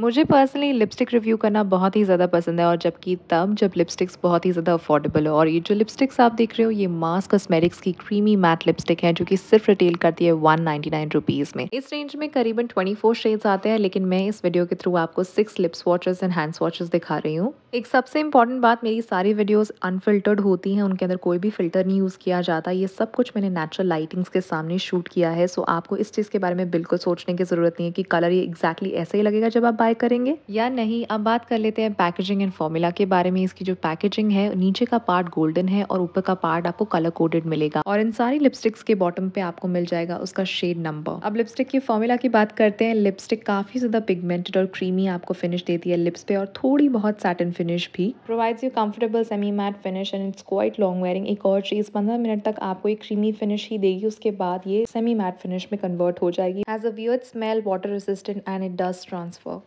मुझे personally lipstick review करना बहुत ही ज़्यादा पसंद है और जबकि तब जब लिपस्टिक्स बहुत ही ज़्यादा अफोर्डेबल हो और ये जो लिपस्टिक्स आप देख रहे हो ये मास कॉस्मेटिक्स की क्रीमी मैट लिपस्टिक है जो कि सिर्फ रिटेल करती है वन नाइन्टी नाइन रुपीज़ में इस रेंज में करीबन ट्वेंटी फोर शेड्स आते हैं लेकिन मैं इस वीडियो के थ्रू आपको six lips swatches and hands swatches दिखा रही हूँ एक सबसे इंपॉर्टेंट बात मेरी सारी वीडियोज़ अनफिल्टर्ड होती हैं उनके अंदर कोई भी फिल्टर नहीं यूज़ किया जाता ये सब कुछ मैंने नेचुरल लाइटिंग्स के सामने शूट किया है सो आपको इस चीज़ के बारे में बिल्कुल सोचने की ज़रूरत नहीं है कि कलर ये एग्जैक्टली ऐसे ही लगेगा जब आप बाय करेंगे या नहीं अब बात कर लेते हैं पैकेजिंग एंड फॉर्मूला के बारे में इसकी जो पैकेजिंग है नीचे का पार्ट गोल्डन है और ऊपर का पार्ट आपको कलर कोडेड मिलेगा और इन सारी लिपस्टिक्स के बॉटम पे आपको मिल जाएगा उसका शेड नंबर अब लिपस्टिक की फॉर्मूला की बात करते हैं लिपस्टिक काफी ज्यादा पिगमेंटेड और क्रीमी आपको फिनिश देती है लिप्स पे और थोड़ी बहुत सैटन फिनिश भी provides you comfortable semi matte finish and it's quite long wearing एक और चीज पंद्रह मिनट तक आपको एक क्रीमी फिनिश ही देगी उसके बाद ये सेमी मैट फिनिश में कन्वर्ट हो जाएगी as a weird smell water resistant and it doesn't transfer